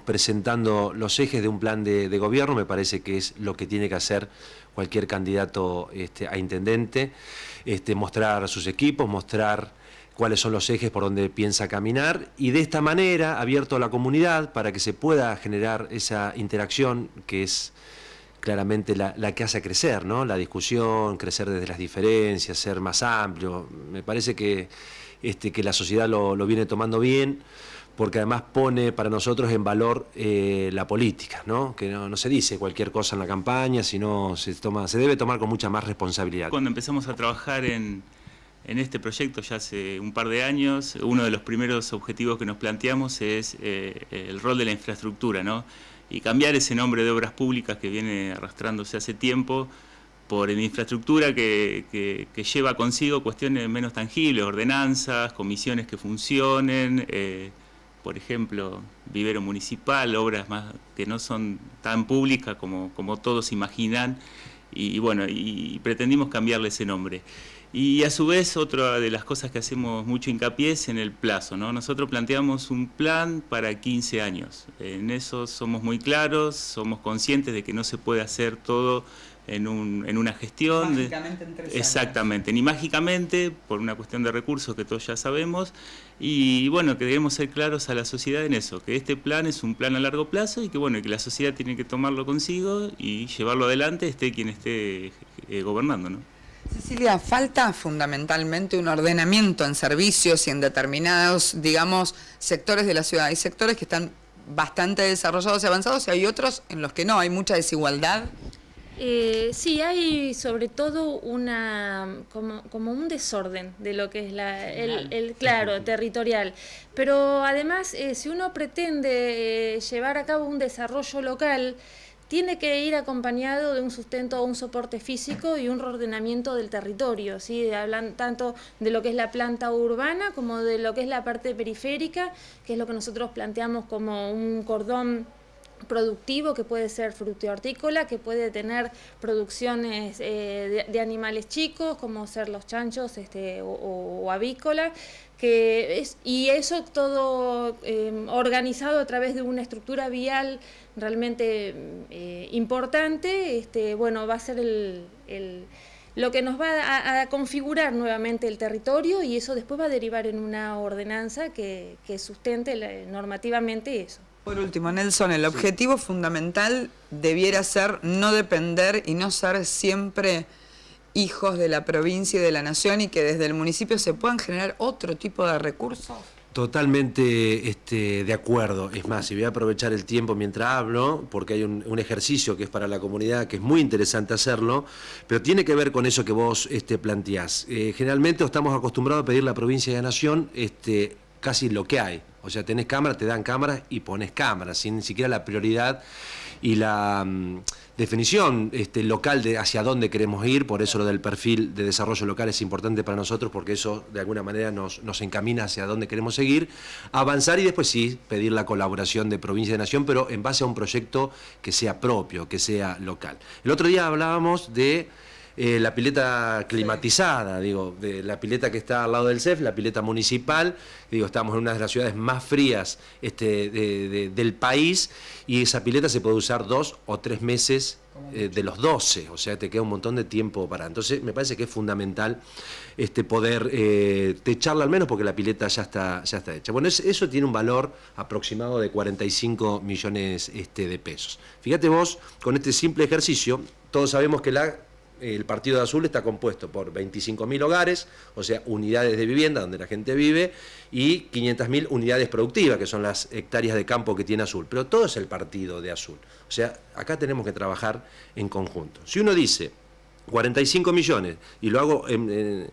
presentando los ejes de un plan de, gobierno, me parece que es lo que tiene que hacer cualquier candidato este, a intendente, este, mostrar sus equipos, mostrar cuáles son los ejes por donde piensa caminar y de esta manera abierto a la comunidad para que se pueda generar esa interacción que es claramente la, que hace crecer, ¿no? La discusión, crecer desde las diferencias, ser más amplio. Me parece que, este, que la sociedad lo viene tomando bien porque además pone para nosotros en valor eh, la política, ¿no? que no, se dice cualquier cosa en la campaña, sino se, toma, se debe tomar con mucha más responsabilidad. Cuando empezamos a trabajar en, este proyecto ya hace un par de años, uno de los primeros objetivos que nos planteamos es eh, el rol de la infraestructura, ¿no? y cambiar ese nombre de obras públicas que viene arrastrándose hace tiempo por infraestructura que, lleva consigo cuestiones menos tangibles, ordenanzas, comisiones que funcionen. Eh, por ejemplo, vivero municipal, obras más que no son tan públicas como, como todos imaginan, y, bueno, y pretendimos cambiarle ese nombre. Y a su vez, otra de las cosas que hacemos mucho hincapié es en el plazo. ¿no? Nosotros planteamos un plan para 15 años. En eso somos muy claros, somos conscientes de que no se puede hacer todo en, una gestión. Mágicamente Exactamente, ni mágicamente, por una cuestión de recursos que todos ya sabemos. Y bueno, que debemos ser claros a la sociedad en eso, que este plan es un plan a largo plazo y que bueno, que la sociedad tiene que tomarlo consigo y llevarlo adelante, esté quien esté eh, gobernando. ¿no? Cecilia, falta fundamentalmente un ordenamiento en servicios y en determinados, digamos, sectores de la ciudad. Hay sectores que están bastante desarrollados y avanzados y hay otros en los que no, hay mucha desigualdad. Eh, sí, hay sobre todo una como, un desorden de lo que es el, claro territorial. Pero además, eh, si uno pretende eh, llevar a cabo un desarrollo local, tiene que ir acompañado de un sustento un soporte físico y un reordenamiento del territorio, ¿sí? hablan tanto de lo que es la planta urbana como de lo que es la parte periférica, que es lo que nosotros planteamos como un cordón productivo que puede ser fruto hortícola, que puede tener producciones eh, de, animales chicos, como ser los chanchos este, o, avícola, que es, y eso todo em, organizado a través de una estructura vial realmente eh, importante, este, bueno, va a ser el, lo que nos va a, configurar nuevamente el territorio y eso después va a derivar en una ordenanza que sustente normativamente eso. Por último, Nelson, el objetivo fundamental debiera ser no depender y no ser siempre hijos de la provincia y de la nación y que desde el municipio se puedan generar otro tipo de recursos. Totalmente este, de acuerdo. Es más, y voy a aprovechar el tiempo mientras hablo, porque hay un, ejercicio que es para la comunidad, que es muy interesante hacerlo, pero tiene que ver con eso que vos este, planteás. Eh, generalmente estamos acostumbrados a pedir la provincia y la nación este, casi lo que hay. O sea, tenés cámaras, te dan cámaras y pones cámaras, sin ni siquiera la prioridad y la mm, definición este, local de hacia dónde queremos ir. Por eso lo del perfil de desarrollo local es importante para nosotros, porque eso de alguna manera nos, nos encamina hacia dónde queremos seguir, avanzar y después sí pedir la colaboración de provincia y de nación, pero en base a un proyecto que sea propio, que sea local. El otro día hablábamos de eh, la pileta climatizada, digo, la pileta que está al lado del CEF, la pileta municipal, digo, estamos en una de las ciudades más frías este, del país y esa pileta se puede usar dos o tres meses eh, de los 12, o sea, te queda un montón de tiempo para. Entonces, me parece que es fundamental este, poder eh, techarla al menos porque la pileta ya está, ya está hecha. Bueno, eso tiene un valor aproximado de 45 millones este, de pesos. Fíjate vos, con este simple ejercicio, todos sabemos que la el Partido de Azul está compuesto por 25.000 hogares, o sea, unidades de vivienda donde la gente vive, y 500.000 unidades productivas, que son las hectáreas de campo que tiene Azul. Pero todo es el Partido de Azul. O sea, acá tenemos que trabajar en conjunto. Si uno dice 45 millones, y lo hago en,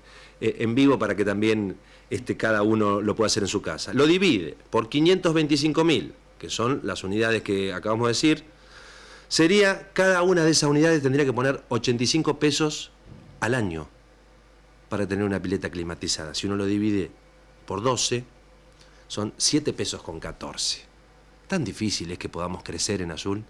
vivo para que también este, cada uno lo pueda hacer en su casa, lo divide por 525.000, que son las unidades que acabamos de decir, sería cada una de esas unidades tendría que poner 85 pesos al año para tener una pileta climatizada. Si uno lo divide por 12, son 7 pesos con 14. Tan difícil es que podamos crecer en azul.